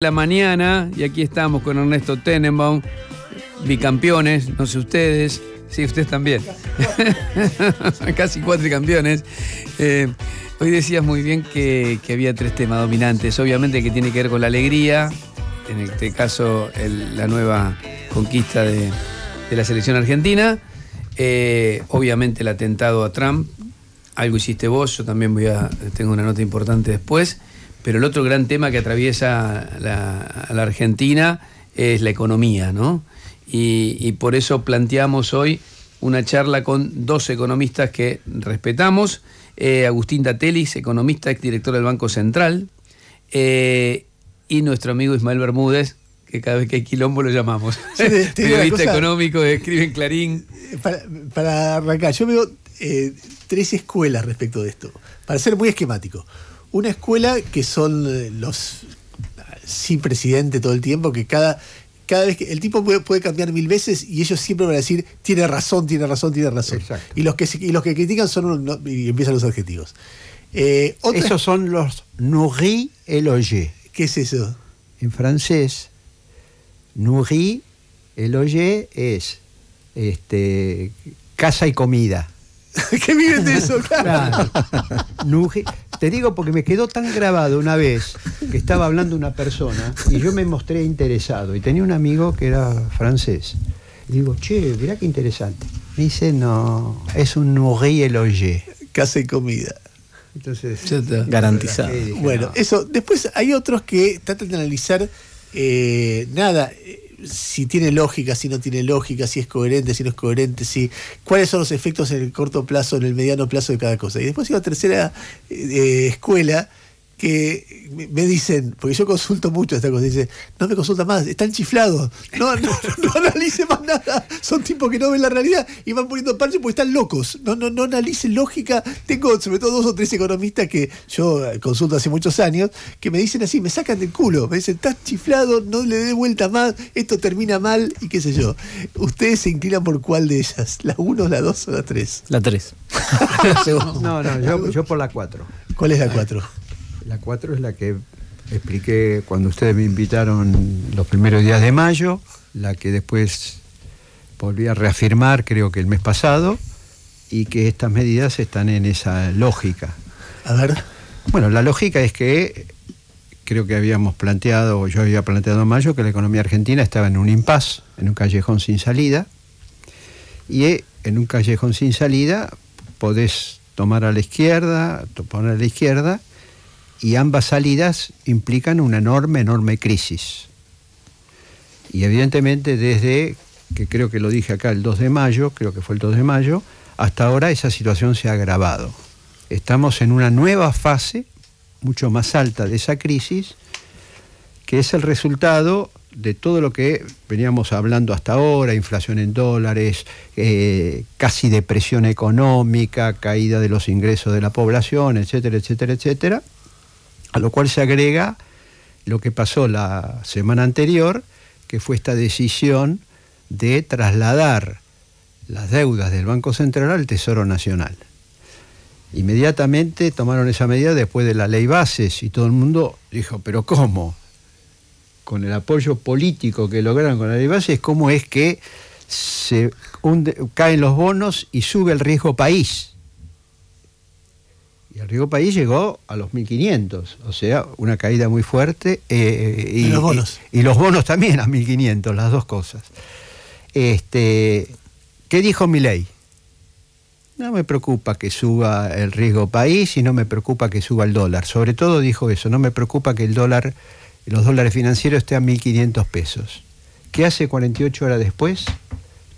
la mañana y aquí estamos con Ernesto Tenenbaum, bicampeones, no sé ustedes, sí, ustedes también, casi cuatro campeones. Eh, hoy decías muy bien que, había tres temas dominantes, obviamente que tiene que ver con la alegría, en este caso la nueva conquista de, la selección argentina, eh, obviamente el atentado a Trump, algo hiciste vos, yo también voy a, tengo una nota importante después pero el otro gran tema que atraviesa la, a la Argentina es la economía, ¿no? Y, por eso planteamos hoy una charla con dos economistas que respetamos, eh, Agustín Datelis, economista, exdirector del Banco Central, eh, y nuestro amigo Ismael Bermúdez, que cada vez que hay quilombo lo llamamos. Periodista económico, escribe en Clarín. Para, arrancar, yo veo eh, tres escuelas respecto de esto, para ser muy esquemático. Una escuela que son eh, los sin presidente todo el tiempo, que cada, cada vez que el tipo puede, cambiar mil veces y ellos siempre van a decir, tiene razón, tiene razón, tiene razón. Y los, que, los que critican son, y empiezan los adjetivos. Eh, Esos son los nourri oye ¿Qué es eso? En francés, nourri oye es este, casa y comida. ¿Qué viven de eso, claro. Te digo porque me quedó tan grabado una vez que estaba hablando una persona y yo me mostré interesado. Y tenía un amigo que era francés. digo, che, mirá qué interesante. Me dice, no, es un nourri oye Casa comida. Entonces, garantizado. bueno, eso. Después hay otros que tratan de analizar eh, nada, si tiene lógica, si no tiene lógica, si es coherente, si no es coherente, si cuáles son los efectos en el corto plazo, en el mediano plazo de cada cosa. Y después iba una tercera eh, eh, escuela que me dicen, porque yo consulto mucho esta cosa, dice, no me consulta más, están chiflados, no, no, más nada, son tipos que no ven la realidad y van poniendo parches porque están locos, no, no, no analice lógica, tengo sobre todo dos o tres economistas que yo eh, consulto hace muchos años, que me dicen así, me sacan del culo, me dicen, estás chiflado, no le dé vuelta más, esto termina mal y qué sé yo. ¿Ustedes se inclinan por cuál de ellas? ¿La uno la dos o la tres La tres no, no, yo, yo por la cuatro ¿Cuál es la 4? La 4 es la que expliqué cuando ustedes me invitaron los primeros días de mayo, la que después volví a reafirmar creo que el mes pasado, y que estas medidas están en esa lógica. A ver. Bueno, la lógica es que creo que habíamos planteado, yo había planteado en mayo, que la economía argentina estaba en un impas, en un callejón sin salida, y en un callejón sin salida podés tomar a la izquierda, tomar a la izquierda, y ambas salidas implican una enorme, enorme crisis. Y evidentemente desde, que creo que lo dije acá el 2 de mayo, creo que fue el 2 de mayo, hasta ahora esa situación se ha agravado. Estamos en una nueva fase, mucho más alta de esa crisis, que es el resultado de todo lo que veníamos hablando hasta ahora, inflación en dólares, eh, casi depresión económica, caída de los ingresos de la población, etcétera, etcétera, etcétera, a lo cual se agrega lo que pasó la semana anterior, que fue esta decisión de trasladar las deudas del Banco Central al Tesoro Nacional. Inmediatamente tomaron esa medida después de la ley bases y todo el mundo dijo, pero ¿cómo? Con el apoyo político que lograron con la ley bases, ¿cómo es que se caen los bonos y sube el riesgo país? Y el riesgo país llegó a los 1.500, o sea, una caída muy fuerte. Eh, y, los bonos. Y, los bonos también a 1.500, las dos cosas. Este, ¿Qué dijo Milei? No me preocupa que suba el riesgo país y no me preocupa que suba el dólar. Sobre todo dijo eso, no me preocupa que el dólar, los dólares financieros estén a 1.500 pesos. ¿Qué hace 48 horas después?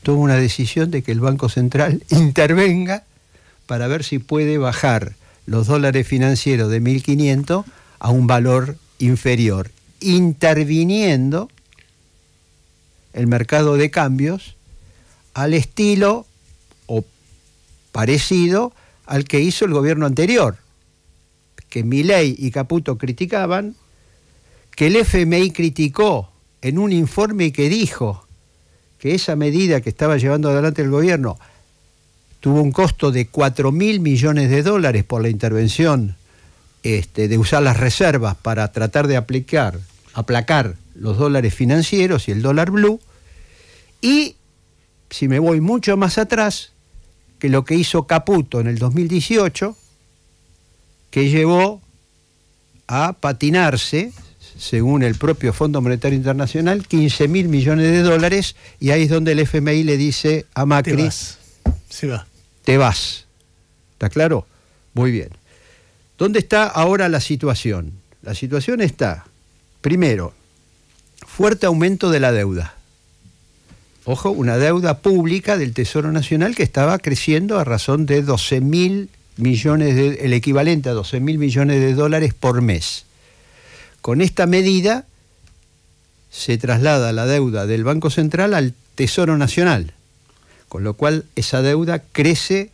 Toma una decisión de que el Banco Central intervenga para ver si puede bajar los dólares financieros de 1.500 a un valor inferior, interviniendo el mercado de cambios al estilo o parecido al que hizo el gobierno anterior, que Milei y Caputo criticaban, que el FMI criticó en un informe que dijo que esa medida que estaba llevando adelante el gobierno tuvo un costo de 4 mil millones de dólares por la intervención este, de usar las reservas para tratar de aplicar, aplacar los dólares financieros y el dólar blue. Y si me voy mucho más atrás, que lo que hizo Caputo en el 2018, que llevó a patinarse, según el propio Fondo Monetario Internacional, 15 mil millones de dólares, y ahí es donde el FMI le dice a Macri, se va. Te vas. ¿Está claro? Muy bien. ¿Dónde está ahora la situación? La situación está, primero, fuerte aumento de la deuda. Ojo, una deuda pública del Tesoro Nacional que estaba creciendo a razón de 12 mil millones, de, el equivalente a 12 mil millones de dólares por mes. Con esta medida se traslada la deuda del Banco Central al Tesoro Nacional. Con lo cual esa deuda crece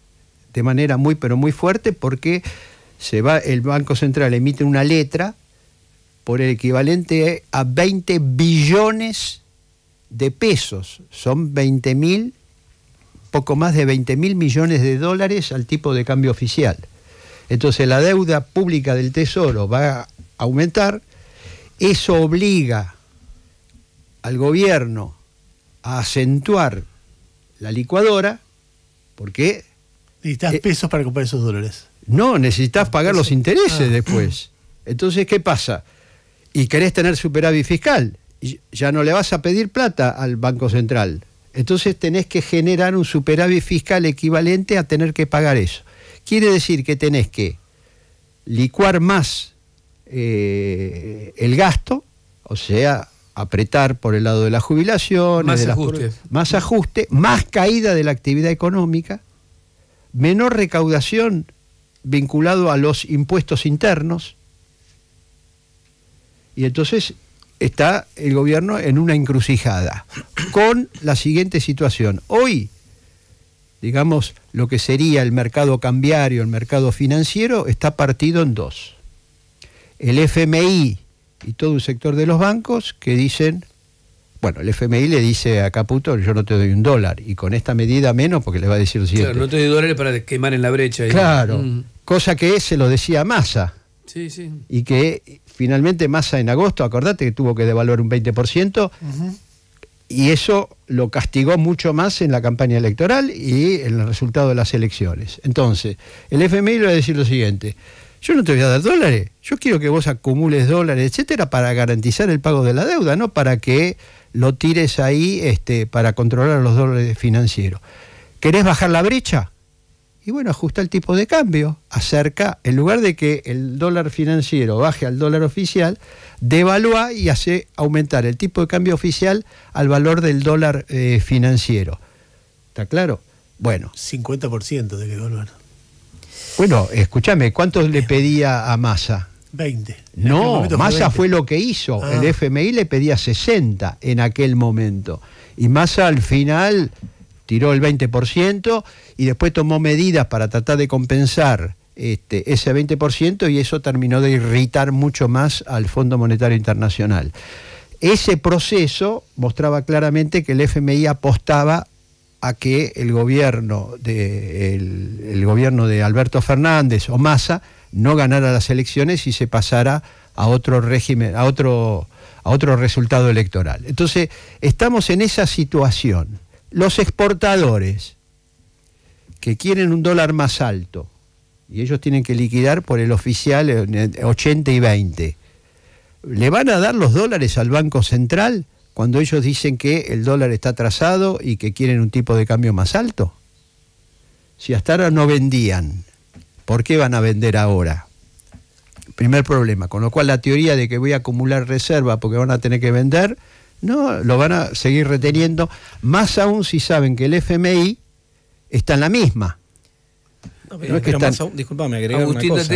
de manera muy pero muy fuerte porque se va, el Banco Central emite una letra por el equivalente a 20 billones de pesos. Son 20 mil, poco más de 20 mil millones de dólares al tipo de cambio oficial. Entonces la deuda pública del Tesoro va a aumentar. Eso obliga al gobierno a acentuar la licuadora, porque... Necesitas eh, pesos para comprar esos dólares. No, necesitas pagar los intereses ah. después. Entonces, ¿qué pasa? Y querés tener superávit fiscal. ya no le vas a pedir plata al Banco Central. Entonces tenés que generar un superávit fiscal equivalente a tener que pagar eso. Quiere decir que tenés que licuar más eh, el gasto, o sea, apretar por el lado de la jubilación... más, más ajuste, más caída de la actividad económica, menor recaudación vinculado a los impuestos internos. Y entonces está el gobierno en una encrucijada con la siguiente situación. Hoy, digamos, lo que sería el mercado cambiario, el mercado financiero, está partido en dos. El FMI, y todo un sector de los bancos que dicen, bueno, el FMI le dice a Caputo, yo no te doy un dólar, y con esta medida menos porque le va a decir siguiente. Claro, no te doy dólares para quemar en la brecha. Claro, mm. cosa que se lo decía Massa. Sí, sí. Y que finalmente Massa en agosto, acordate que tuvo que devaluar un 20%, y eso lo castigó mucho más en la campaña electoral y en el resultado de las elecciones. Entonces, el FMI le va a decir lo siguiente, yo no te voy a dar dólares, yo quiero que vos acumules dólares, etcétera, para garantizar el pago de la deuda, no para que lo tires ahí este, para controlar los dólares financieros. ¿Querés bajar la brecha? Y bueno, ajusta el tipo de cambio, acerca, en lugar de que el dólar financiero baje al dólar oficial, devalúa y hace aumentar el tipo de cambio oficial al valor del dólar eh, financiero. ¿Está claro? Bueno. 50% de que devaluar. Bueno, escúchame, ¿cuántos le pedía a Massa? 20. No, Massa fue, lo que hizo. Ah. El FMI le pedía 60 en aquel momento. Y Massa al final tiró el 20% y después tomó medidas para tratar de compensar este, ese 20% y eso terminó de irritar mucho más al Fondo Monetario Internacional. Ese proceso mostraba claramente que el FMI apostaba a que el gobierno de, gobierno de Alberto Fernández o Massa no ganara las elecciones y se pasara a otro régimen, a otro, a otro resultado electoral. Entonces, estamos en esa situación. Los exportadores que quieren un dólar más alto, y ellos tienen que liquidar por el oficial 80 y 20, ¿le van a dar los dólares al Banco Central? cuando ellos dicen que el dólar está atrasado y que quieren un tipo de cambio más alto? Si hasta ahora no vendían, ¿por qué van a vender ahora? Primer problema, con lo cual la teoría de que voy a acumular reserva porque van a tener que vender, no, lo van a seguir reteniendo, más aún si saben que el FMI está en la misma. No, que aún, disculpame, agregar una cosa.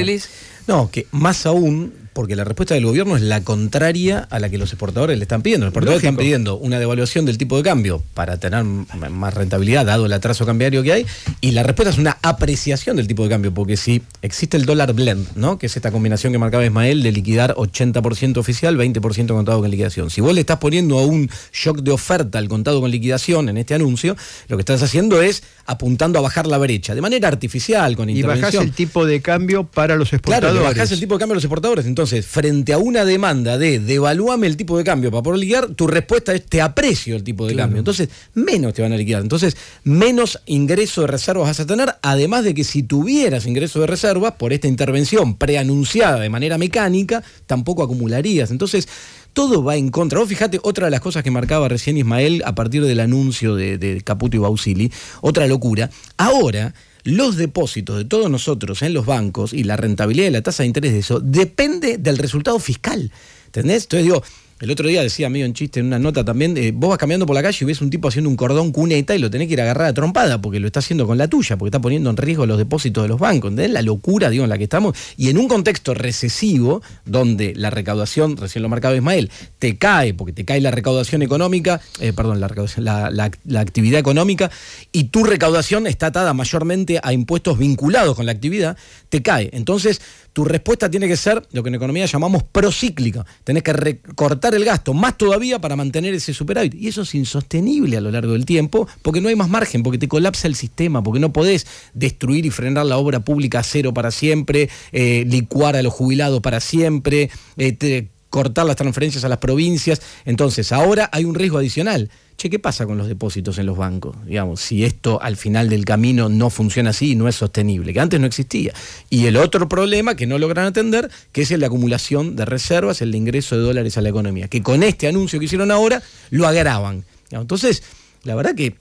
No, que más aún porque la respuesta del gobierno es la contraria a la que los exportadores le están pidiendo. Los exportadores están pidiendo una devaluación del tipo de cambio para tener más rentabilidad, dado el atraso cambiario que hay, y la respuesta es una apreciación del tipo de cambio, porque si existe el dólar blend, ¿no? que es esta combinación que marcaba Ismael de liquidar 80% oficial, 20% contado con liquidación. Si vos le estás poniendo a un shock de oferta al contado con liquidación en este anuncio, lo que estás haciendo es apuntando a bajar la brecha, de manera artificial, con intervención. Y bajás el tipo de cambio para los exportadores. Claro, bajás el tipo de cambio a los exportadores. Entonces, entonces, frente a una demanda de devalúame el tipo de cambio para poder liquidar, tu respuesta es te aprecio el tipo de cambio. Entonces, menos te van a liquidar. Entonces, menos ingreso de reservas vas a tener, además de que si tuvieras ingreso de reservas por esta intervención preanunciada de manera mecánica, tampoco acumularías. Entonces, todo va en contra. Vos fíjate, otra de las cosas que marcaba recién Ismael a partir del anuncio de, de Caputo y Bausili, otra locura. Ahora, los depósitos de todos nosotros en los bancos y la rentabilidad de la tasa de interés de eso depende del resultado fiscal. ¿Entendés? Entonces digo, el otro día decía medio en chiste en una nota también, eh, vos vas caminando por la calle y ves un tipo haciendo un cordón cuneta y lo tenés que ir a agarrar a trompada porque lo está haciendo con la tuya, porque está poniendo en riesgo los depósitos de los bancos. ¿Entendés la locura, digo, en la que estamos? Y en un contexto recesivo, donde la recaudación, recién lo marcaba Ismael, te cae, porque te cae la recaudación económica, eh, perdón, la, la actividad económica, y tu recaudación está atada mayormente a impuestos vinculados con la actividad, te cae. Entonces, tu respuesta tiene que ser lo que en economía llamamos procíclica. Tenés que recortar el gasto más todavía para mantener ese superávit. Y eso es insostenible a lo largo del tiempo porque no hay más margen, porque te colapsa el sistema, porque no podés destruir y frenar la obra pública a cero para siempre, eh, licuar a los jubilados para siempre, eh, cortar las transferencias a las provincias. Entonces, ahora hay un riesgo adicional ¿qué pasa con los depósitos en los bancos? Digamos, si esto al final del camino no funciona así y no es sostenible, que antes no existía. Y el otro problema que no logran atender, que es la acumulación de reservas, el ingreso de dólares a la economía, que con este anuncio que hicieron ahora lo agravan. Entonces, la verdad que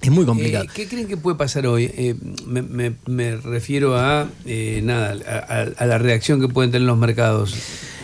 es muy complicado. Eh, ¿Qué creen que puede pasar hoy? Eh, me, refiero a, eh, nada, a la reacción que pueden tener los mercados.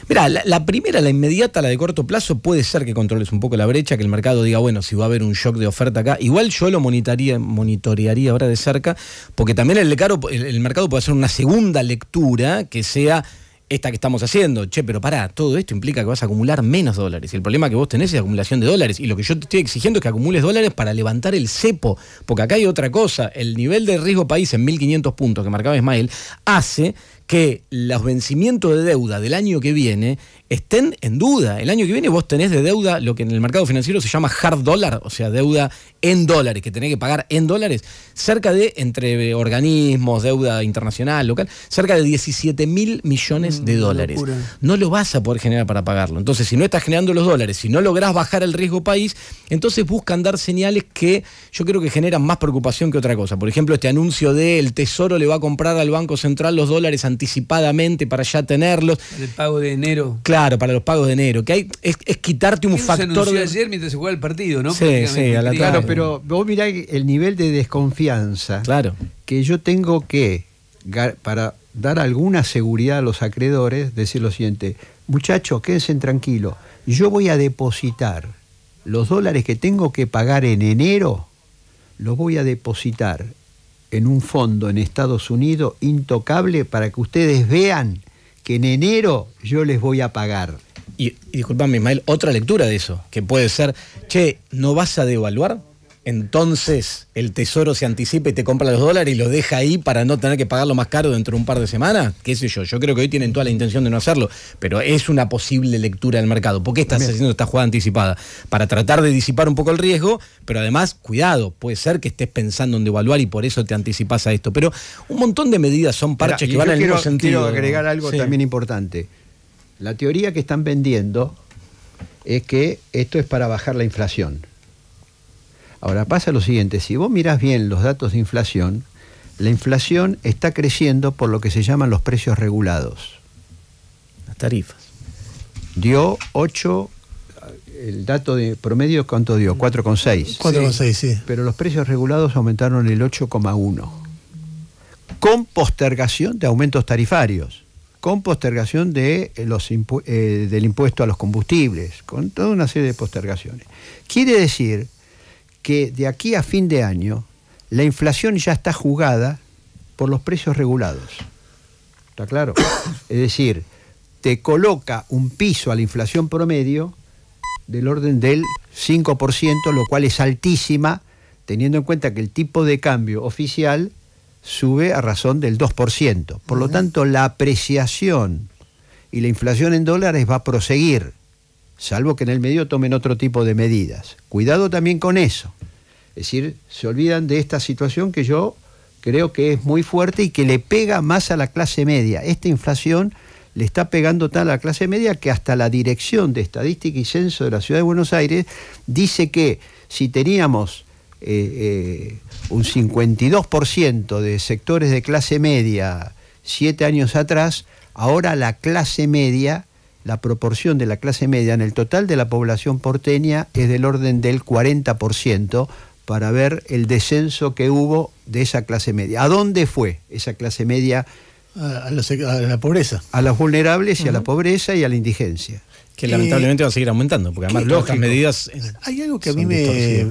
Mira, la, primera, la inmediata, la de corto plazo, puede ser que controles un poco la brecha, que el mercado diga, bueno, si va a haber un shock de oferta acá. Igual yo lo monitorearía, monitorearía ahora de cerca, porque también el, mercado, mercado puede hacer una segunda lectura que sea esta que estamos haciendo. Che, pero pará, todo esto implica que vas a acumular menos dólares. Y El problema que vos tenés es acumulación de dólares. Y lo que yo te estoy exigiendo es que acumules dólares para levantar el cepo. Porque acá hay otra cosa. El nivel de riesgo país en 1.500 puntos que marcaba Ismael hace que los vencimientos de deuda del año que viene estén en duda. El año que viene vos tenés de deuda lo que en el mercado financiero se llama hard dollar, o sea, deuda en dólares, que tenés que pagar en dólares, cerca de, entre organismos, deuda internacional, local, cerca de 17 mil millones mm, de dólares. No lo vas a poder generar para pagarlo. Entonces, si no estás generando los dólares, si no lográs bajar el riesgo país, entonces buscan dar señales que yo creo que generan más preocupación que otra cosa. Por ejemplo, este anuncio de el Tesoro le va a comprar al Banco Central los dólares anticipadamente para ya tenerlos. Para el pago de enero. Claro, para los pagos de enero. Que hay, es, quitarte un factor. de... ayer mientras se juega el partido, ¿no? Sí, sí, a la Claro, pero vos mirá el nivel de desconfianza claro. que yo tengo que, para dar alguna seguridad a los acreedores, decir lo siguiente: muchachos, quédense tranquilos, yo voy a depositar los dólares que tengo que pagar en enero los voy a depositar en un fondo en Estados Unidos intocable para que ustedes vean que en enero yo les voy a pagar. Y, disculpame, Ismael, otra lectura de eso, que puede ser, che, ¿no vas a devaluar? entonces el Tesoro se anticipa y te compra los dólares y los deja ahí para no tener que pagarlo más caro dentro de un par de semanas? ¿Qué sé yo? Yo creo que hoy tienen toda la intención de no hacerlo, pero es una posible lectura del mercado. ¿Por qué estás haciendo esta jugada anticipada? Para tratar de disipar un poco el riesgo, pero además, cuidado, puede ser que estés pensando en devaluar y por eso te anticipas a esto. Pero un montón de medidas son parches que van el mismo sentido. Quiero agregar algo también importante. La teoría que están vendiendo es que esto es para bajar la inflación. Ahora pasa lo siguiente, si vos mirás bien los datos de inflación, la inflación está creciendo por lo que se llaman los precios regulados. Las tarifas. Dio 8, el dato de promedio, ¿cuánto dio? 4,6. 4,6, sí. Pero los precios regulados aumentaron el 8,1. Con postergación de aumentos tarifarios, con postergación de eh, los eh, del impuesto a los combustibles, con toda una serie de postergaciones. Quiere decir que de aquí a fin de año la inflación ya está jugada por los precios regulados. ¿Está claro? Es decir, te coloca un piso a la inflación promedio del orden del 5%, lo cual es altísima, teniendo en cuenta que el tipo de cambio oficial sube a razón del 2%. Por lo tanto, la apreciación y la inflación en dólares va a proseguir salvo que en el medio tomen otro tipo de medidas. Cuidado también con eso. Es decir, se olvidan de esta situación que yo creo que es muy fuerte y que le pega más a la clase media. Esta inflación le está pegando tal a la clase media que hasta la Dirección de Estadística y Censo de la Ciudad de Buenos Aires dice que si teníamos eh, eh, un 52% de sectores de clase media siete años atrás, ahora la clase media la proporción de la clase media en el total de la población porteña es del orden del 40% para ver el descenso que hubo de esa clase media. ¿A dónde fue esa clase media? A, e, la pobreza. A los vulnerables y a la pobreza y a la indigencia. Que lamentablemente va a seguir aumentando, porque además todas medidas... Hay eh, algo que a mí me,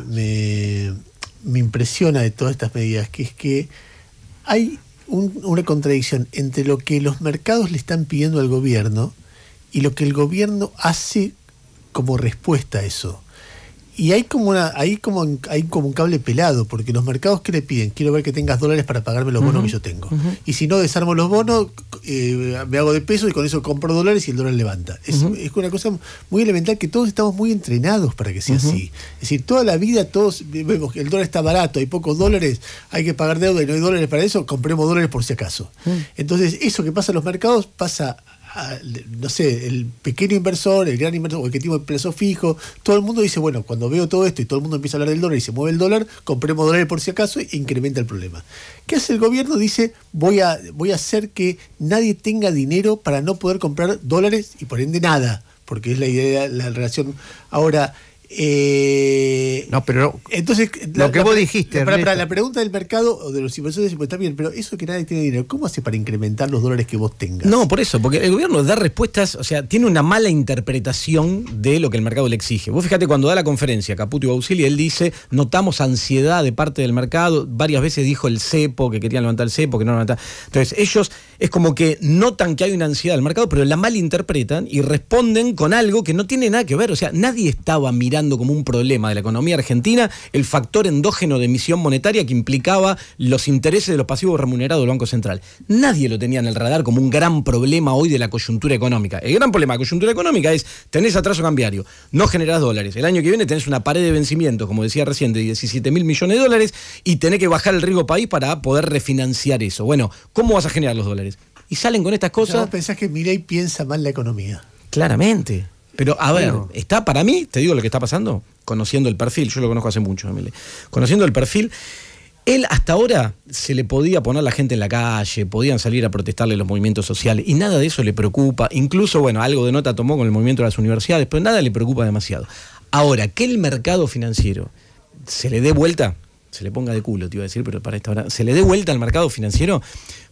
me, impresiona de todas estas medidas, que es que hay una contradicción entre lo que los mercados le están pidiendo al gobierno, y lo que el gobierno hace como respuesta a eso. Y hay como, una, hay como, hay como un cable pelado, porque los mercados que le piden, quiero ver que tengas dólares para pagarme los bonos que yo tengo. Y si no, desarmo los bonos, eh, me hago de peso y con eso compro dólares y el dólar levanta. Es, es una cosa muy elemental que todos estamos muy entrenados para que sea así. Es decir, toda la vida todos vemos que el dólar está barato, hay pocos dólares, hay que pagar deuda y no hay dólares para eso, compremos dólares por si acaso. Mm. Entonces, eso que pasa en los mercados pasa Ah, no sé, el pequeño inversor, el gran inversor, o el que tiene fijo, todo el mundo dice, bueno, cuando veo todo esto y todo el mundo empieza a hablar del dólar y se mueve el dólar, compremos dólares por si acaso e incrementa el problema. ¿Qué hace el gobierno? Dice, voy a, voy a hacer que nadie tenga dinero para no poder comprar dólares y por ende nada, porque es la idea, la relación ahora eh, no, pero entonces, lo que vos dijiste. Para, la pregunta del mercado o de los inversores, pues está bien, pero eso que nadie tiene dinero, ¿cómo hace para incrementar los dólares que vos tengas? No, por eso, porque el gobierno da respuestas, o sea, tiene una mala interpretación de lo que el mercado le exige. Vos fíjate cuando da la conferencia, Caputo y Bausili, él dice: notamos ansiedad de parte del mercado. Varias veces dijo el cepo, que querían levantar el cepo, que no levantar. Entonces, ellos es como que notan que hay una ansiedad del mercado, pero la malinterpretan y responden con algo que no tiene nada que ver. O sea, nadie estaba mirando como un problema de la economía argentina el factor endógeno de emisión monetaria que implicaba los intereses de los pasivos remunerados del Banco Central. Nadie lo tenía en el radar como un gran problema hoy de la coyuntura económica. El gran problema de la coyuntura económica es tenés atraso cambiario, no generás dólares. El año que viene tenés una pared de vencimiento, como decía recién, de 17 mil millones de dólares y tenés que bajar el riesgo país para poder refinanciar eso. Bueno, ¿cómo vas a generar los dólares? Y salen con estas cosas. ¿vos pensás que piensa mal la economía? Claramente. Pero a ver, está para mí, te digo lo que está pasando, conociendo el perfil, yo lo conozco hace mucho, Emile. Conociendo el perfil, él hasta ahora se le podía poner la gente en la calle, podían salir a protestarle los movimientos sociales y nada de eso le preocupa. Incluso, bueno, algo de nota tomó con el movimiento de las universidades, pero nada le preocupa demasiado. Ahora, que el mercado financiero se le dé vuelta, se le ponga de culo, te iba a decir, pero para esta hora, se le dé vuelta al mercado financiero,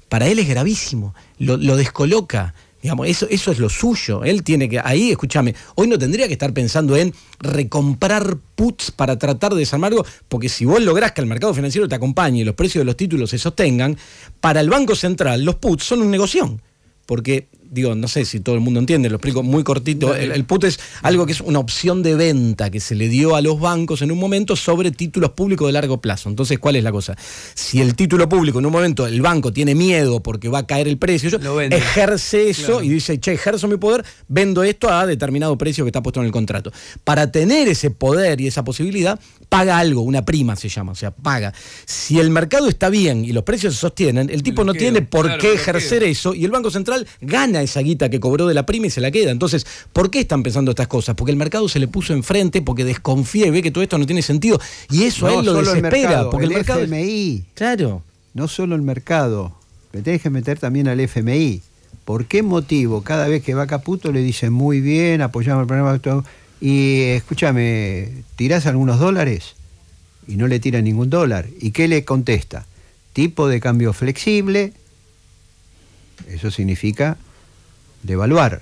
para él es gravísimo, lo descoloca, Digamos, eso, eso es lo suyo. Él tiene que, ahí, escúchame, hoy no tendría que estar pensando en recomprar puts para tratar de desarmar algo, porque si vos lográs que el mercado financiero te acompañe y los precios de los títulos se sostengan, para el Banco Central los puts son un negoción, porque digo, no sé si todo el mundo entiende, lo explico muy cortito. El, PUT es algo que es una opción de venta que se le dio a los bancos en un momento sobre títulos públicos de largo plazo. Entonces, ¿cuál es la cosa? Si el título público en un momento el banco tiene miedo porque va a caer el precio, ejerce eso y dice, che, ejerzo mi poder, vendo esto a determinado precio que está puesto en el contrato. Para tener ese poder y esa posibilidad, paga algo, una prima se llama, o sea, paga. Si el mercado está bien y los precios se sostienen, el tipo no tiene por qué ejercer eso y el Banco Central gana esa guita que cobró de la prima y se la queda. Entonces, ¿por qué están pensando estas cosas? Porque el mercado se le puso enfrente, porque desconfía y ve que todo esto no tiene sentido. Y eso a él lo desespera. El mercado, porque el, FMI. Claro. No solo el mercado. Me tenés que meter también al FMI. ¿Por qué motivo cada vez que va Caputo le dicen muy bien, apoyamos el programa? Y escúchame, ¿tirás algunos dólares? Y no le tiran ningún dólar. ¿Y qué le contesta? Tipo de cambio flexible. Eso significa de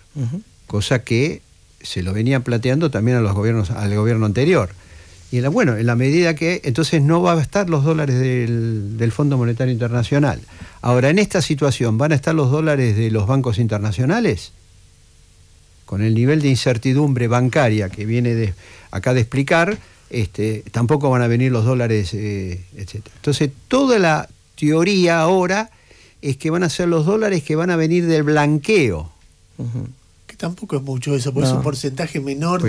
cosa que se lo venía planteando también a los gobiernos, al gobierno anterior. Y bueno, en la medida que entonces no va a estar los dólares del, FMI. Fondo Monetario Internacional. Ahora, en esta situación, ¿van a estar los dólares de los bancos internacionales? Con el nivel de incertidumbre bancaria que viene de, acá de explicar, este, tampoco van a venir los dólares, eh, etc. Entonces, toda la teoría ahora es que van a ser los dólares que van a venir del blanqueo que tampoco es mucho eso, es un porcentaje menor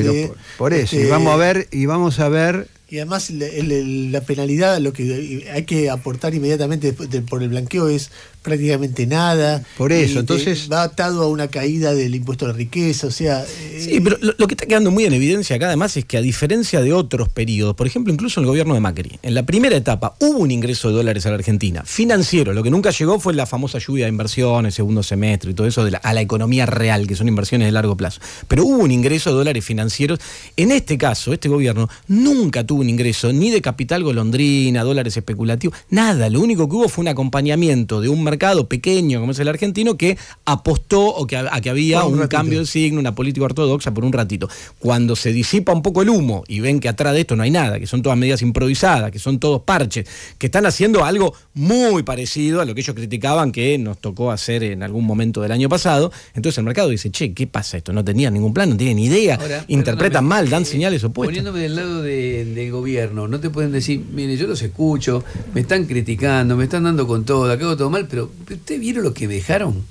Por, eso, y este, vamos a ver, y vamos a ver. Y además la penalidad, lo que hay que aportar inmediatamente por el blanqueo es prácticamente nada. Por eso, eh, entonces. Va atado a una caída del impuesto a la riqueza, o sea. Eh, sí, pero lo, que está quedando muy en evidencia acá, además, es que a diferencia de otros periodos, por ejemplo, incluso el gobierno de Macri, en la primera etapa hubo un ingreso de dólares a la Argentina, financiero. Lo que nunca llegó fue la famosa lluvia de inversiones, segundo semestre y todo eso, de a la economía real, que son inversiones de largo plazo. Pero hubo un ingreso de dólares financieros. En este caso, este gobierno nunca tuvo un ingreso ni de capital golondrina, dólares especulativos, nada. Lo único que hubo fue un acompañamiento de un mercado mercado pequeño como es el argentino que apostó o que, a, que había un, cambio de signo, una política ortodoxa por un ratito. Cuando se disipa un poco el humo y ven que atrás de esto no hay nada, que son todas medidas improvisadas, que son todos parches, que están haciendo algo muy parecido a lo que ellos criticaban que nos tocó hacer en algún momento del año pasado, entonces el mercado dice, che, ¿qué pasa esto? No tenían ningún plan, no tienen idea, interpretan mal, dan eh, señales opuestas. Poniéndome del lado del gobierno, no te pueden decir, mire, yo los escucho, me están criticando, me están dando con todo, acabo todo mal, pero ¿Usted ¿ustedes vieron lo que dejaron?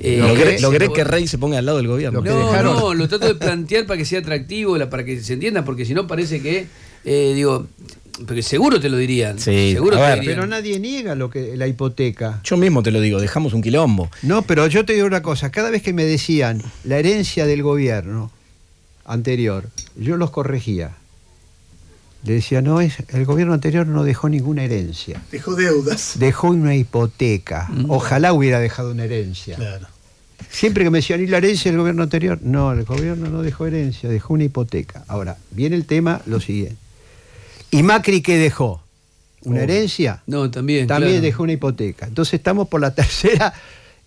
Eh, ¿Lo crees eh, que Rey se ponga al lado del gobierno. no, no, lo trato de plantear para que sea atractivo, para que se entienda, porque si no parece que, eh, digo, porque seguro te lo dirían. pero nadie niega lo que la hipoteca. Yo mismo te lo digo, dejamos un quilombo. No, pero yo te digo una cosa, cada vez que me decían la herencia del gobierno anterior, yo los corregía. Le decía, no, es, el gobierno anterior no dejó ninguna herencia. Dejó deudas. Dejó una hipoteca. Mm. Ojalá hubiera dejado una herencia. Claro. Siempre que me decían, la herencia del gobierno anterior? No, el gobierno no dejó herencia, dejó una hipoteca. Ahora, viene el tema, lo siguiente. ¿Y Macri qué dejó? ¿Una oh. herencia? No, también. También dejó una hipoteca. Entonces estamos por la tercera.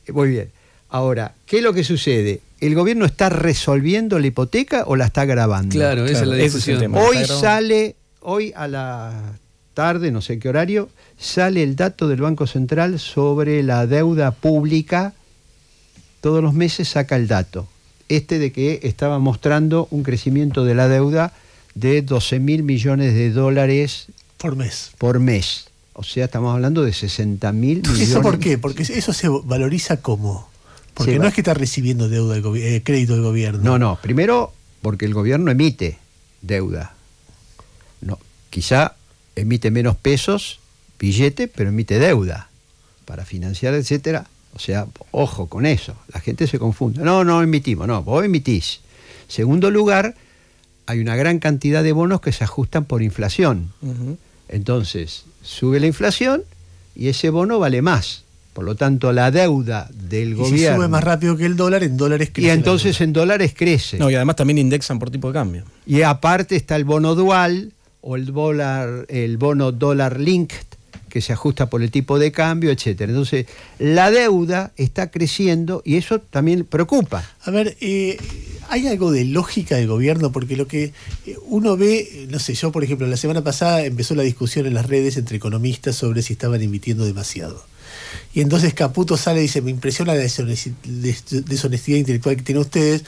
Muy bien. Ahora, ¿qué es lo que sucede? ¿El gobierno está resolviendo la hipoteca o la está grabando? Claro, claro. esa es la discusión. Hoy sale hoy a la tarde, no sé qué horario, sale el dato del Banco Central sobre la deuda pública. Todos los meses saca el dato. Este de que estaba mostrando un crecimiento de la deuda de 12 mil millones de dólares por mes. Por mes. O sea, estamos hablando de 60 mil millones. ¿Eso por qué? Porque eso se valoriza como. Porque no es que está recibiendo deuda, eh, crédito del gobierno. No, no. Primero, porque el gobierno emite deuda quizá emite menos pesos, billete, pero emite deuda para financiar, etcétera. O sea, ojo con eso, la gente se confunde. No, no emitimos, no, vos emitís. Segundo lugar, hay una gran cantidad de bonos que se ajustan por inflación. Entonces, sube la inflación y ese bono vale más. Por lo tanto, la deuda del gobierno. sube más rápido que el dólar, en dólares crece. Y entonces en dólares crece. No, y además también indexan por tipo de cambio. Y aparte está el bono dual, o el dólar, el bono dólar linked que se ajusta por el tipo de cambio, etcétera. Entonces, la deuda está creciendo y eso también preocupa. A ver, eh, hay algo de lógica del gobierno, porque lo que eh, uno ve, no sé, yo por ejemplo, la semana pasada empezó la discusión en las redes entre economistas sobre si estaban emitiendo demasiado. Y entonces Caputo sale y dice, me impresiona la deshonestidad intelectual que tienen ustedes,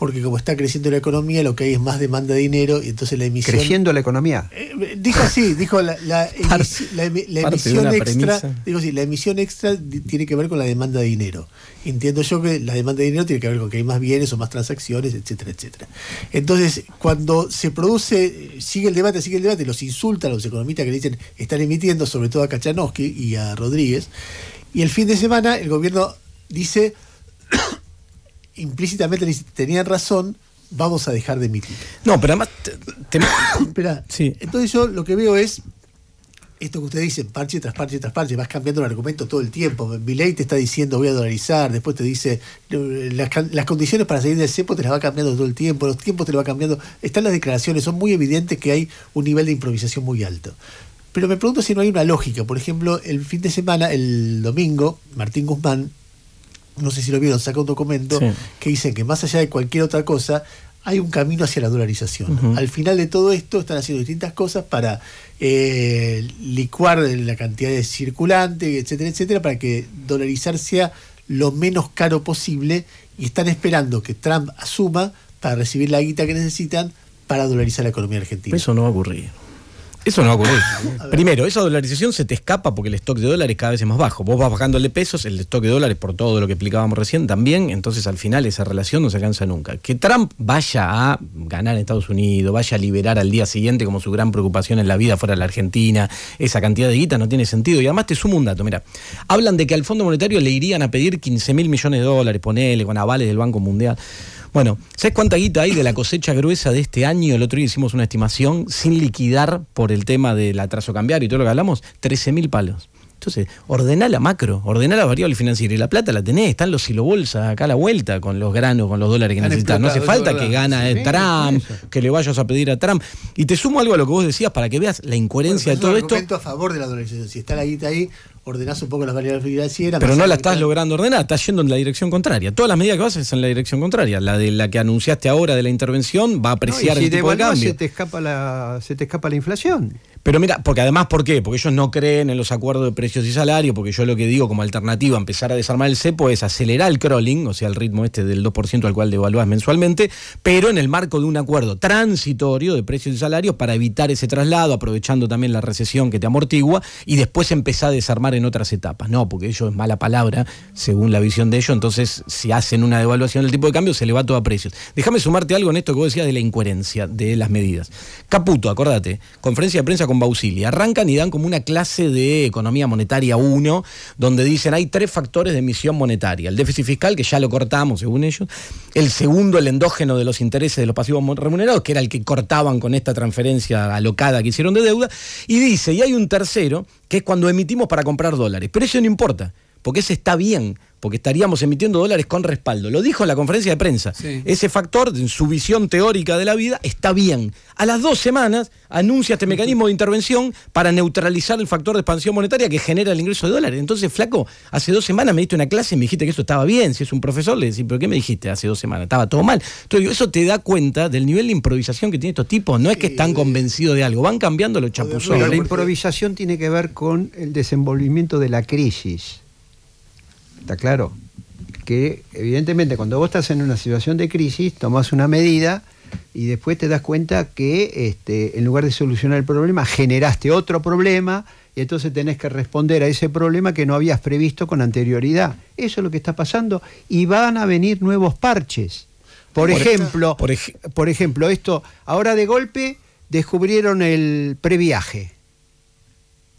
porque como está creciendo la economía, lo que hay es más demanda de dinero y entonces la emisión... ¿Creciendo la economía? Eh, dijo así, dijo la, emisión extra, digo así, la emisión extra tiene que ver con la demanda de dinero. Entiendo yo que la demanda de dinero tiene que ver con que hay más bienes o más transacciones, etcétera, etcétera. Entonces, cuando se produce, sigue el debate, sigue el debate, los insultan a los economistas que le dicen, están emitiendo, sobre todo a Kachanowski y a Rodríguez, y el fin de semana el gobierno dice implícitamente tenían razón, vamos a dejar de emitir. No, pero además... entonces yo lo que veo es esto que ustedes dicen, parche tras parche tras parche, vas cambiando el argumento todo el tiempo. ley te está diciendo voy a dolarizar, después te dice las, condiciones para salir del cepo te las va cambiando todo el tiempo, los tiempos te las va cambiando. Están las declaraciones, son muy evidentes que hay un nivel de improvisación muy alto. Pero me pregunto si no hay una lógica. Por ejemplo, el fin de semana, el domingo, Martín Guzmán no sé si lo vieron, saca un documento que dice que más allá de cualquier otra cosa, hay un camino hacia la dolarización. Al final de todo esto están haciendo distintas cosas para eh, licuar la cantidad de circulante, etcétera, etcétera, para que dolarizar sea lo menos caro posible y están esperando que Trump asuma para recibir la guita que necesitan para dolarizar la economía argentina. Eso no va a eso no va a ocurrir. Primero, esa dolarización se te escapa porque el stock de dólares cada vez es más bajo. Vos vas bajándole pesos, el stock de dólares, por todo lo que explicábamos recién, también. Entonces, al final, esa relación no se alcanza nunca. Que Trump vaya a ganar en Estados Unidos, vaya a liberar al día siguiente como su gran preocupación en la vida fuera de la Argentina, esa cantidad de guita no tiene sentido. Y además, te sumo un dato. Mira, hablan de que al Fondo Monetario le irían a pedir 15 mil millones de dólares, ponele, con avales del Banco Mundial. Bueno, ¿sabes cuánta guita hay de la cosecha gruesa de este año? El otro día hicimos una estimación sin liquidar por el tema del atraso cambiario y todo lo que hablamos, 13 mil palos. Entonces, ordená la macro, ordená la variable financiera y la plata la tenés, están los silobolsas acá a la vuelta con los granos, con los dólares que necesitas. No hace falta que gana Trump, que le vayas a pedir a Trump. Y te sumo algo a lo que vos decías para que veas la incoherencia de todo esto. a favor de la dolarización. Si está la guita ahí, ordenás un poco las variables financieras. Pero no la estás logrando ordenar, estás yendo en la dirección contraria. Todas las medidas que vas haces en la dirección contraria. La de la que anunciaste ahora de la intervención va a apreciar el tipo de cambio. Se te escapa la, se te escapa la inflación. Pero mira, porque además, ¿por qué? Porque ellos no creen en los acuerdos de precios y salarios, porque yo lo que digo como alternativa a empezar a desarmar el cepo es acelerar el crawling, o sea, el ritmo este del 2% al cual devaluás mensualmente, pero en el marco de un acuerdo transitorio de precios y salarios para evitar ese traslado, aprovechando también la recesión que te amortigua, y después empezar a desarmar en otras etapas. No, porque ellos es mala palabra, según la visión de ellos, entonces si hacen una devaluación del tipo de cambio, se le va todo a precios. Déjame sumarte algo en esto que vos decías de la incoherencia de las medidas. Caputo, acordate, conferencia de prensa con Bausili. Arrancan y dan como una clase de economía monetaria 1, donde dicen hay tres factores de emisión monetaria. El déficit fiscal, que ya lo cortamos según ellos. El segundo, el endógeno de los intereses de los pasivos remunerados, que era el que cortaban con esta transferencia alocada que hicieron de deuda. Y dice, y hay un tercero, que es cuando emitimos para comprar dólares. Pero eso no importa, porque ese está bien porque estaríamos emitiendo dólares con respaldo. Lo dijo en la conferencia de prensa. Ese factor, en su visión teórica de la vida, está bien. A las dos semanas anuncia este mecanismo de intervención para neutralizar el factor de expansión monetaria que genera el ingreso de dólares. Entonces, flaco, hace dos semanas me diste una clase y me dijiste que eso estaba bien. Si es un profesor, le decís, ¿pero qué me dijiste hace dos semanas? Estaba todo mal. Entonces, eso te da cuenta del nivel de improvisación que tienen estos tipos. No es que están convencidos de algo, van cambiando los chapuzones. la improvisación tiene que ver con el desenvolvimiento de la crisis. Está claro. Que evidentemente cuando vos estás en una situación de crisis, tomás una medida y después te das cuenta que este, en lugar de solucionar el problema, generaste otro problema y entonces tenés que responder a ese problema que no habías previsto con anterioridad. Eso es lo que está pasando y van a venir nuevos parches. Por, ejemplo, por, ejemplo, esto, ahora de golpe descubrieron el previaje.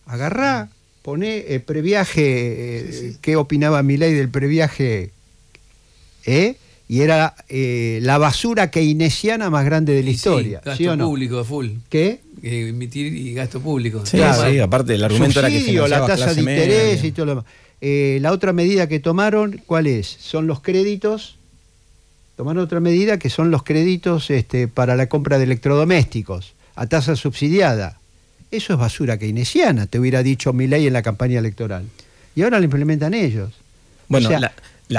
Agarrá Pone eh, previaje, eh, ¿qué opinaba ley del previaje? ¿Eh? Y era eh, la basura keynesiana más grande de la historia. Sí, gasto público full. ¿Qué? emitir y gasto público. Sí, aparte el argumento era que la tasa de interés y todo lo la otra medida que tomaron, ¿cuál es? Son los créditos tomaron otra medida que son los créditos este, para la compra de electrodomésticos a tasa subsidiada. Eso es basura keynesiana, te hubiera dicho mi ley en la campaña electoral. Y ahora lo implementan ellos. Bueno, la,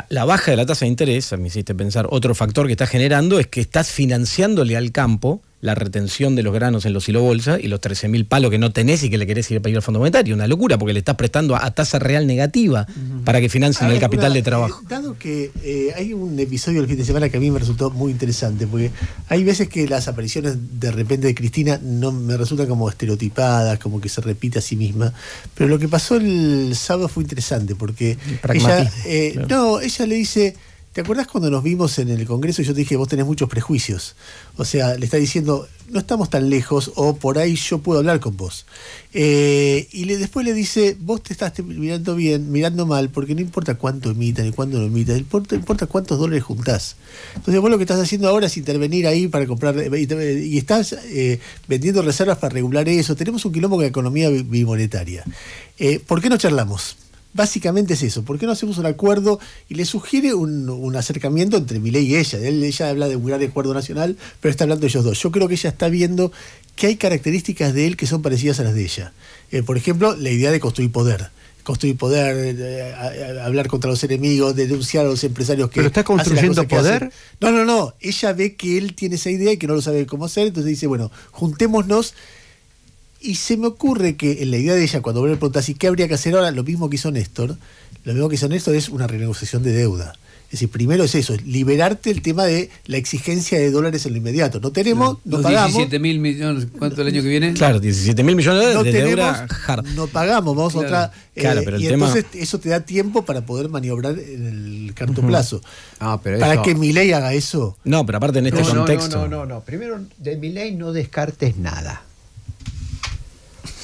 la, baja de la tasa de interés, me hiciste pensar, otro factor que está generando es que estás financiándole al campo la retención de los granos en los bolsa y los 13.000 palos que no tenés y que le querés ir a pedir al Fondo Monetario. Una locura, porque le estás prestando a, tasa real negativa para que financien el capital de eh, trabajo. dado que eh, hay un episodio el fin de semana que a mí me resultó muy interesante, porque hay veces que las apariciones de repente de Cristina no me resultan como estereotipadas, como que se repite a sí misma, pero lo que pasó el sábado fue interesante, porque eh, no, ella le dice... ¿Te acordás cuando nos vimos en el Congreso y yo te dije, vos tenés muchos prejuicios? O sea, le está diciendo, no estamos tan lejos o por ahí yo puedo hablar con vos. Eh, y después le dice, vos te estás mirando bien, mirando mal, porque no importa cuánto emitan y cuándo no emitan, importa, importa cuántos dólares juntás. Entonces vos lo que estás haciendo ahora es intervenir ahí para comprar, eh, y, estás eh, vendiendo reservas para regular eso. Tenemos un quilombo de economía bimonetaria. ¿Por qué no charlamos? básicamente es eso. ¿Por qué no hacemos un acuerdo? Y le sugiere un, acercamiento entre Milei y ella. Él, ella habla de un gran acuerdo nacional, pero está hablando de ellos dos. Yo creo que ella está viendo que hay características de él que son parecidas a las de ella. Eh, por ejemplo, la idea de construir poder construir poder, eh, hablar contra los enemigos, denunciar a los empresarios que. ¿Pero está construyendo poder? No, no, no. Ella ve que él tiene esa idea y que no lo sabe cómo hacer, entonces dice: bueno, juntémonos y se me ocurre que en la idea de ella, cuando le el así, ¿qué habría que hacer ahora? Lo mismo que hizo Néstor, lo mismo que hizo Néstor es una renegociación de deuda. Es decir, primero es eso, liberarte el tema de la exigencia de dólares en lo inmediato. No tenemos, no, pagamos. 17 mil millones, ¿cuánto el año que viene? Claro, 17 mil millones de dólares. No tenemos, no pagamos, vamos a otra. Claro, eh, pero y entonces eso te da tiempo para poder maniobrar en el corto plazo. Ah, para que mi ley haga eso. No, pero aparte en este contexto. No, no, no, no. Primero, de ley no descartes nada.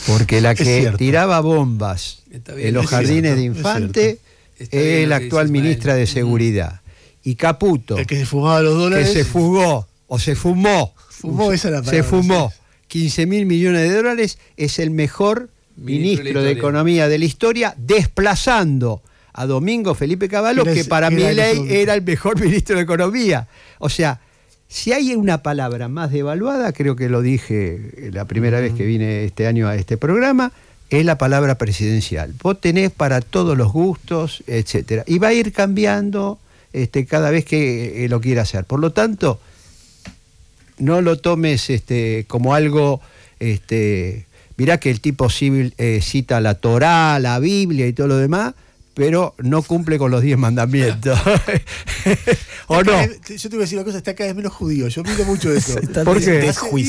Porque la que tiraba bombas en los jardines de infante es, la actual ministra de Seguridad. Y Caputo. que se fumaba los dólares. Que se fugó o se fumó. Se fumó. 15 mil millones de dólares es el mejor ministro, de, Economía de la historia, desplazando a Domingo Felipe Cavallo, que para mi ley era el mejor ministro de Economía. O sea, si hay una palabra más devaluada, creo que lo dije la primera vez que vine este año a este programa, es la palabra presidencial. Vos tenés para todos los gustos, etcétera. Y va a ir cambiando este, cada vez que eh, lo quiera hacer. Por lo tanto, no lo tomes este, como algo. Este, mirá que el tipo civil eh, cita la Torá, la Biblia y todo lo demás pero no cumple con los diez mandamientos. ¿O no? yo te voy a decir una cosa, está cada vez menos judío, yo miro mucho de eso. ¿Por qué?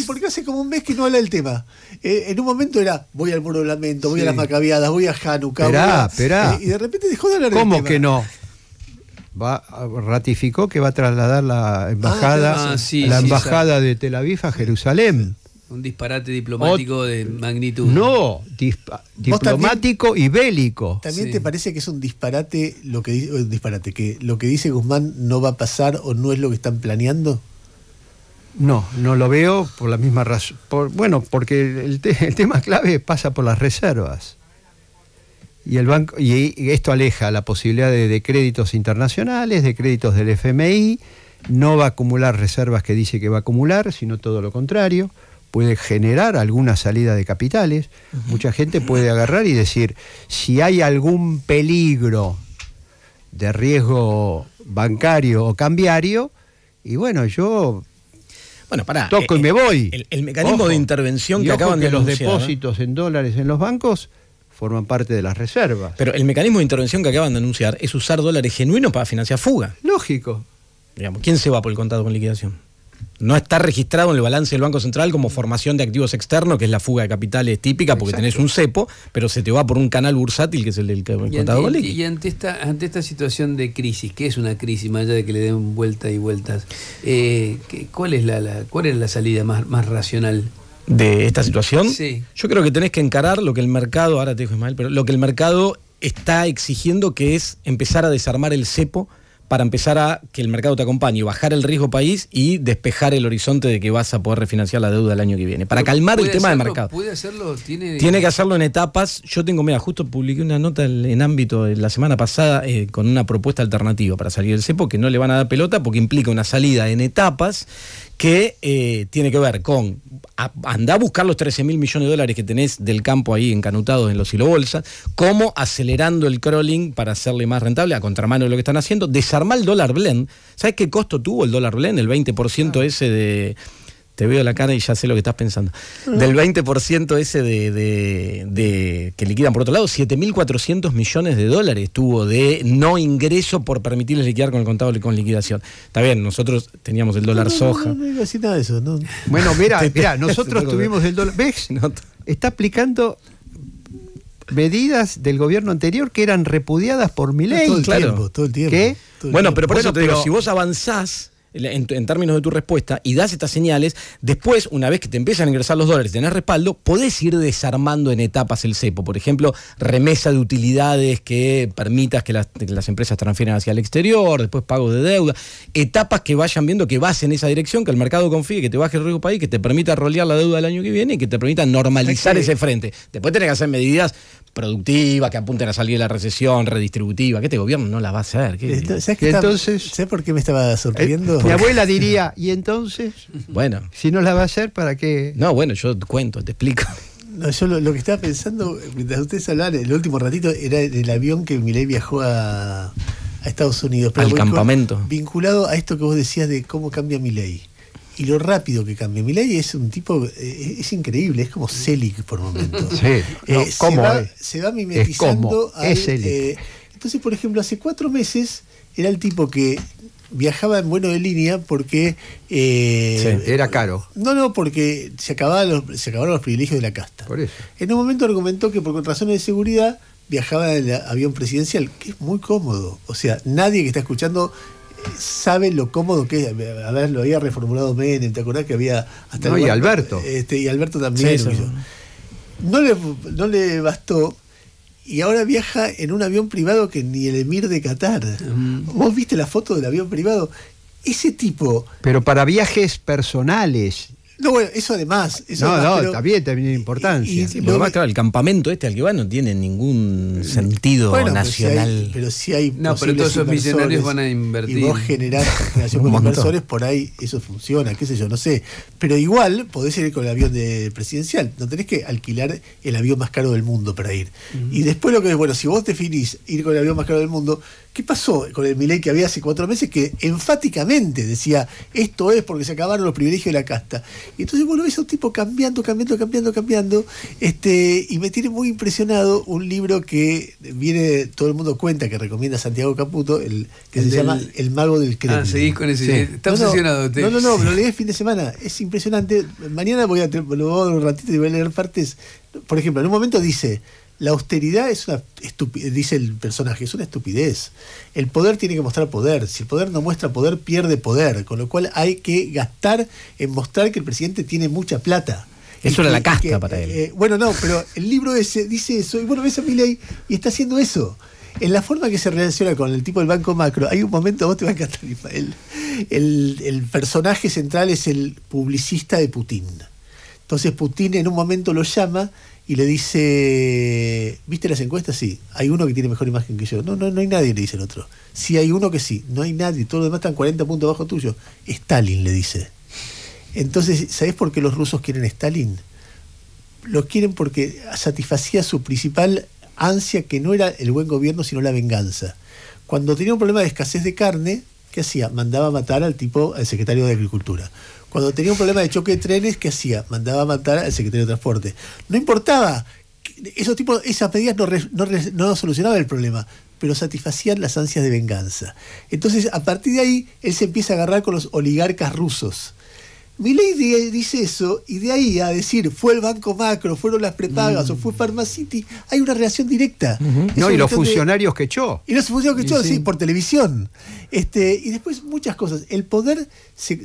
porque hace como un mes que no habla del tema. Eh, en un momento era, voy al muro del lamento, voy a las macabeadas voy a Hanukkah. Esperá, eh, y de repente dejó de hablar ¿Cómo que no? Va, ratificó que va a trasladar la ah, embajada, ah, la embajada de Tel Aviv a Jerusalén. Un disparate diplomático de magnitud. No, diplomático y bélico. ¿También te parece que es un disparate lo que dice, eh, disparate, que lo que dice Guzmán no va a pasar o no es lo que están planeando? No, no lo veo por la misma razón. Por, bueno, porque el, tema clave pasa por las reservas. Y, el banco, y esto aleja la posibilidad de créditos internacionales, de créditos del FMI, no va a acumular reservas que dice que va a acumular, sino todo lo contrario puede generar alguna salida de capitales. Mucha gente puede agarrar y decir, si hay algún peligro de riesgo bancario o cambiario, y bueno, yo bueno, para toco y eh, me voy. El, mecanismo de intervención que acaban de los ¿eh? depósitos en dólares en los bancos forman parte de las reservas. Pero el mecanismo de intervención que acaban de anunciar es usar dólares genuinos para financiar fuga. Lógico. Digamos, ¿quién se va por el contado con liquidación? no está registrado en el balance del Banco Central como formación de activos externos, que es la fuga de capitales típica porque tenés un cepo, pero se te va por un canal bursátil que es el del capital Y, ante, y ante, esta, ante esta situación de crisis, que es una crisis más allá de que le den vueltas y vueltas, eh, ¿cuál, es la, es la salida más, más racional? De esta situación, yo creo que tenés que encarar lo que el mercado, ahora te dijo Ismael, pero lo que el mercado está exigiendo que es empezar a desarmar el cepo para empezar a que el mercado te acompañe, bajar el riesgo país y despejar el horizonte de que vas a poder refinanciar la deuda el año que viene, para calmar el tema del mercado. ¿Puede hacerlo? ¿Tiene... que hacerlo en etapas. Yo tengo, mira, justo publiqué una nota en ámbito la semana pasada eh, con una propuesta alternativa para salir del CEPO que no le van a dar pelota porque implica una salida en etapas que eh, tiene que ver con andá a buscar los 13 mil millones de dólares que tenés del campo ahí encanutados en los silobolsas, como acelerando el crawling para hacerle más rentable a contramano de lo que están haciendo, desarmar el dólar blend. ¿Sabes qué costo tuvo el dólar blend? El 20% ese de, te veo la cara y ya sé lo que estás pensando. Del 20% ese de, que liquidan por otro lado, 7.400 millones de dólares tuvo de no ingreso por permitirles liquidar con el contado con liquidación. Está bien, nosotros teníamos el dólar no, no, soja. a nada de eso. Bueno, mira, mira, nosotros tuvimos el dólar. ¿Ves? Está aplicando medidas del gobierno anterior que eran repudiadas por mi Todo el tiempo, todo el tiempo. bueno, pero por eso te digo, si vos avanzás en, términos de tu respuesta y das estas señales, después, una vez que te empiezan a ingresar los dólares, tenés respaldo, podés ir desarmando en etapas el cepo. Por ejemplo, remesa de utilidades que permitas que las, empresas transfieran hacia el exterior, después pago de deuda, etapas que vayan viendo que vas en esa dirección, que el mercado confíe, que te baje el riesgo país, que te permita rolear la deuda del año que viene y que te permita normalizar ese frente. Después tenés que hacer medidas productiva, que apunten a salir de la recesión, redistributiva, que este gobierno no la va a hacer. ¿sabes, por qué me estaba sorprendiendo? Eh, mi abuela diría, ¿y entonces? Bueno. Si no la va a hacer, ¿para qué? No, bueno, yo cuento, te explico. No, yo lo, que estaba pensando, mientras ustedes hablaban, el último ratito era el avión que ley viajó a, Estados Unidos. Al campamento. vinculado a esto que vos decías de cómo cambia ley y lo rápido que cambia. Milay es un tipo, eh, es, increíble, es como Celic por momentos. Sí, eh, se, va, se, mimetizando. Eh, entonces, por ejemplo, hace cuatro meses era el tipo que viajaba en bueno de línea porque... era caro. No, no, porque se, se acabaron los privilegios de la casta. En un momento argumentó que por razones de seguridad viajaba en el avión presidencial, que es muy cómodo. O sea, nadie que está escuchando sabe lo cómodo que es. A ver, lo había reformulado Menem, ¿te acordás que había hasta. No, y Alberto. Este, y Alberto también. no, le, no le bastó y ahora viaja en un avión privado que ni el emir de Qatar. Mm. ¿Vos viste la foto del avión privado? Ese tipo. Pero para viajes personales, no, bueno, eso además. Eso no, no, también, tiene importancia. Y, además, claro, el campamento este al que va no tiene ningún sentido nacional. Pero si hay. Pero no, pero todos esos millonarios van a invertir. Y vos generás generación con inversores, por ahí eso funciona, qué sé yo, no sé. Pero igual podés ir con el avión presidencial. No tenés que alquilar el avión más caro del mundo para ir. Y después lo que es, bueno, si vos definís ir con el avión más caro del mundo, ¿Qué pasó con el Milei que había hace cuatro meses que enfáticamente decía esto es porque se acabaron los privilegios de la casta? Y entonces bueno, lo un tipo cambiando, cambiando, cambiando, cambiando. Este, y me tiene muy impresionado un libro que viene, todo el mundo cuenta que recomienda Santiago Caputo, el, que se llama El Mago del Crédito. Ah, seguís con ese. Está no, obsesionado. No, no, no, lo leí el fin de semana. Es impresionante. Mañana lo ratito y voy a leer partes. Por ejemplo, en un momento dice la austeridad es una estupidez, dice el personaje, es una estupidez. El poder tiene que mostrar poder. Si el poder no muestra poder, pierde poder. Con lo cual hay que gastar en mostrar que el presidente tiene mucha plata. Eso era la casta para él. Eh, bueno, no, pero el libro ese dice eso. Y bueno, ves a Milley y está haciendo eso. En la forma que se relaciona con el tipo del banco macro, hay un momento, vos te vas a encantar, El, el personaje central es el publicista de Putin entonces Putin en un momento lo llama y le dice, ¿viste las encuestas? Sí, hay uno que tiene mejor imagen que yo. No, no, no hay nadie, le dice el otro. Sí, hay uno que sí, no hay nadie, todos los demás están 40 puntos abajo tuyo. Stalin le dice. Entonces, ¿sabés por qué los rusos quieren a Stalin? Lo quieren porque satisfacía su principal ansia, que no era el buen gobierno, sino la venganza. Cuando tenía un problema de escasez de carne, ¿qué hacía? Mandaba a matar al tipo, al secretario de Agricultura cuando tenía un problema de choque de trenes, ¿qué hacía? Mandaba a matar al secretario de Transporte. No importaba. Esos tipos, esas medidas no, no solucionaban el problema, pero satisfacían las ansias de venganza. Entonces, a partir de ahí, él se empieza a agarrar con los oligarcas rusos mi ley dice eso y de ahí a decir fue el Banco Macro, fueron las prepagas o mm. fue Pharmacity, hay una relación directa. No, y los funcionarios que echó. Y los funcionarios que echó, sí. por televisión. Este, y después muchas cosas. El poder,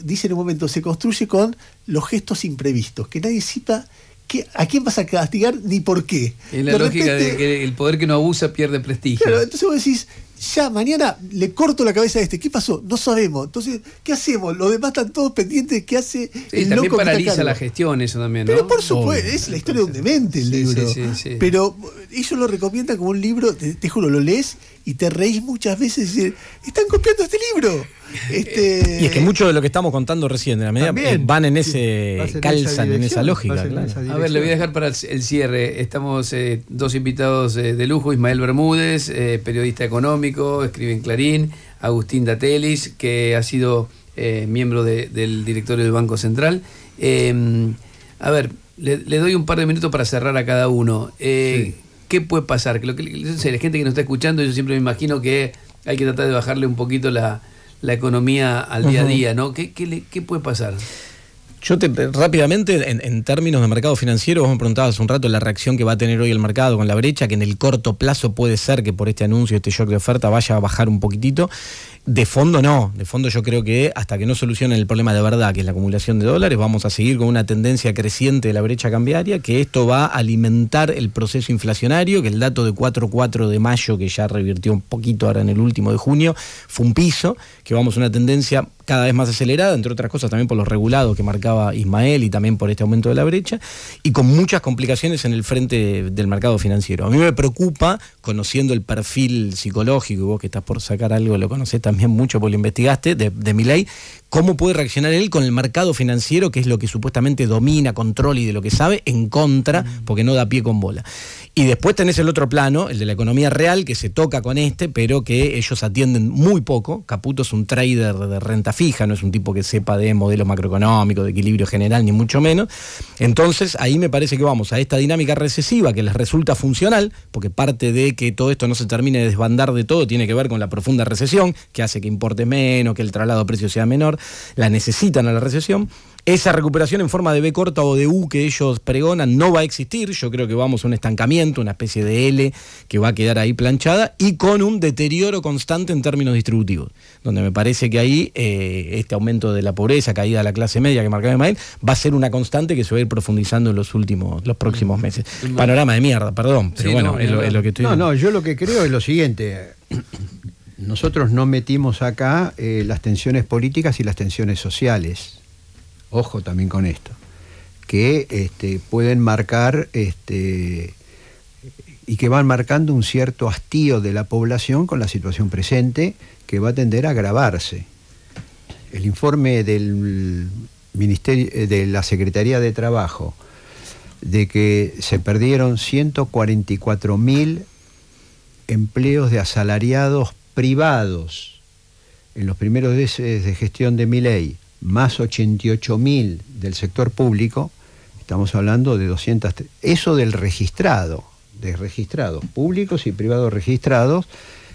dice en un momento, se construye con los gestos imprevistos, que nadie cita que, a quién vas a castigar ni por qué. Es la lógica de que el poder que no abusa pierde prestigio. entonces vos decís, ya mañana le corto la cabeza a este. ¿Qué pasó? No sabemos. Entonces, ¿qué hacemos? Los demás están todos pendientes qué hace el también paraliza la gestión eso también, Pero por supuesto, es la historia de un demente el libro. Pero ellos lo recomiendan como un libro, te, juro, lo lees y te reís muchas veces y están copiando este libro. Este, y es que mucho de lo que estamos contando recién, de la medida, eh, van en ese, calzan en esa lógica. a ver, le voy a dejar para el cierre. Estamos eh, dos invitados eh, de lujo, Ismael Bermúdez, periodista económico, escribe en Clarín, Agustín Datelis, que ha sido miembro del directorio del Banco Central. Em, a ver, le, doy un par de minutos para cerrar a cada uno. ¿Qué puede pasar? lo que, la gente que nos está escuchando, yo siempre me imagino que hay que tratar de bajarle un poquito la la economía al día a día, ¿no? ¿Qué, qué, qué puede pasar? Yo te, rápidamente, en, términos de mercado financiero, vos me preguntabas un rato la reacción que va a tener hoy el mercado con la brecha, que en el corto plazo puede ser que por este anuncio, este shock de oferta, vaya a bajar un poquitito. De fondo no, de fondo yo creo que hasta que no solucionen el problema de verdad, que es la acumulación de dólares, vamos a seguir con una tendencia creciente de la brecha cambiaria, que esto va a alimentar el proceso inflacionario, que el dato de 4.4 de mayo, que ya revirtió un poquito ahora en el último de junio, fue un piso, que vamos a una tendencia cada vez más acelerada, entre otras cosas también por los regulados que marcaba Ismael y también por este aumento de la brecha, y con muchas complicaciones en el frente del mercado financiero. A mí me preocupa, conociendo el perfil psicológico, vos que estás por sacar algo, lo conocés también, también mucho porque lo investigaste, de, de Milei, ¿cómo puede reaccionar él con el mercado financiero, que es lo que supuestamente domina, controla y de lo que sabe, en contra, porque no da pie con bola? Y después tenés el otro plano, el de la economía real, que se toca con este, pero que ellos atienden muy poco. Caputo es un trader de renta fija, no es un tipo que sepa de modelos macroeconómicos, de equilibrio general, ni mucho menos. Entonces, ahí me parece que vamos a esta dinámica recesiva que les resulta funcional, porque parte de que todo esto no se termine de desbandar de todo tiene que ver con la profunda recesión, que hace que importe menos, que el traslado de precios sea menor, la necesitan a la recesión. Esa recuperación en forma de B corta o de U que ellos pregonan no va a existir. Yo creo que vamos a un estancamiento, una especie de L que va a quedar ahí planchada y con un deterioro constante en términos distributivos. Donde me parece que ahí eh, este aumento de la pobreza, caída de la clase media que marcaba Emmanuel va a ser una constante que se va a ir profundizando en los últimos, los próximos mm. meses. Mm. Panorama de mierda, perdón, pero bueno, lo, es, lo, que estoy. No, no, yo lo que creo es lo siguiente. Nosotros no metimos acá eh, las tensiones políticas y las tensiones sociales. Ojo también con esto. Que este, pueden marcar este, y que van marcando un cierto hastío de la población con la situación presente que va a tender a agravarse. El informe del Ministerio, eh, de la Secretaría de Trabajo de que se perdieron 144.000 mil empleos de asalariados privados en los primeros meses de gestión de mi ley, más 88.000 del sector público, estamos hablando de 200... Eso del registrado, de registrados públicos y privados registrados,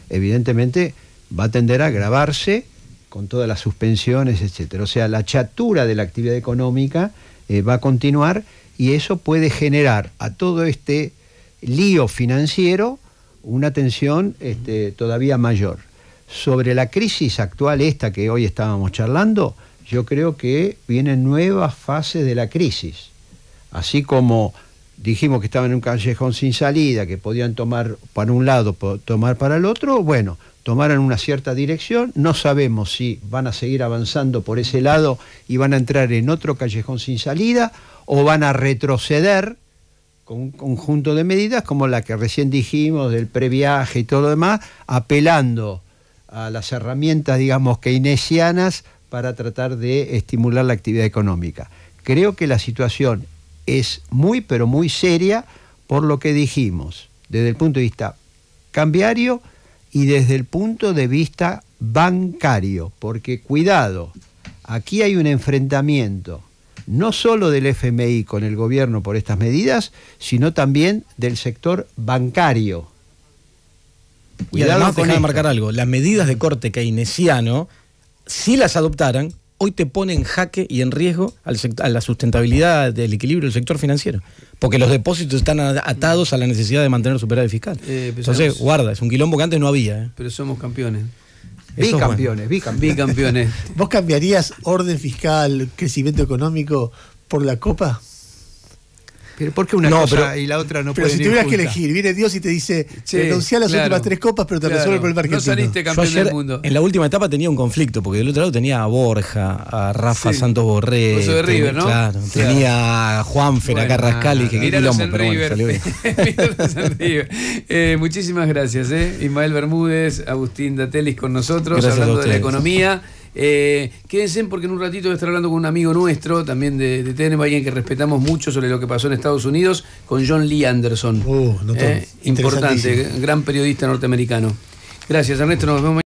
evidentemente va a tender a agravarse con todas las suspensiones, etcétera. O sea, la chatura de la actividad económica eh, va a continuar y eso puede generar a todo este lío financiero una tensión este, todavía mayor. Sobre la crisis actual, esta que hoy estábamos charlando, yo creo que vienen nuevas fases de la crisis. Así como dijimos que estaban en un callejón sin salida, que podían tomar para un lado, tomar para el otro, bueno, tomaron una cierta dirección, no sabemos si van a seguir avanzando por ese lado y van a entrar en otro callejón sin salida o van a retroceder con un conjunto de medidas como la que recién dijimos del previaje y todo lo demás, apelando a las herramientas, digamos, keynesianas para tratar de estimular la actividad económica. Creo que la situación es muy, pero muy seria por lo que dijimos, desde el punto de vista cambiario y desde el punto de vista bancario, porque cuidado, aquí hay un enfrentamiento no solo del FMI con el gobierno por estas medidas, sino también del sector bancario. y además, con de marcar algo, las medidas de corte keynesiano, si las adoptaran, hoy te ponen en jaque y en riesgo a la sustentabilidad del equilibrio del sector financiero. Porque los depósitos están atados a la necesidad de mantener superávit fiscal. Eh, Entonces, guarda, es un quilombo que antes no había. ¿eh? Pero somos campeones. Bicampeones, ¿Vos cambiarías orden fiscal, crecimiento económico por la Copa? ¿por qué una y la otra no pero si tuvieras que elegir, viene Dios y te dice, sí, las últimas tres copas, pero te claro, resuelve el problema argentino. No saliste campeón del mundo. En la última etapa tenía un conflicto, porque del otro lado tenía a Borja, a Rafa Santos Borré. de ¿no? Claro, Tenía a Juanfer, bueno, a Carrascal, y dije, qué quilombo, pero bueno, salió bien. Eh, muchísimas gracias, eh. Ismael Bermúdez, Agustín Datelis con nosotros, hablando de la economía. Eh, quédense porque en un ratito voy a estar hablando con un amigo nuestro, también de, de alguien que respetamos mucho sobre lo que pasó en Estados Unidos, con John Lee Anderson. Uh, eh, importante, gran periodista norteamericano. Gracias, Ernesto. Nos vemos